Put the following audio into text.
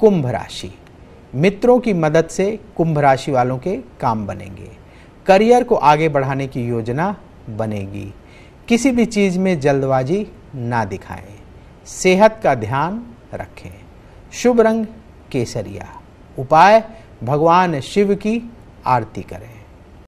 कुंभ राशि मित्रों की मदद से कुंभ राशि वालों के काम बनेंगे करियर को आगे बढ़ाने की योजना बनेगी किसी भी चीज़ में जल्दबाजी ना दिखाएं सेहत का ध्यान रखें शुभ रंग केसरिया उपाय भगवान शिव की आरती करें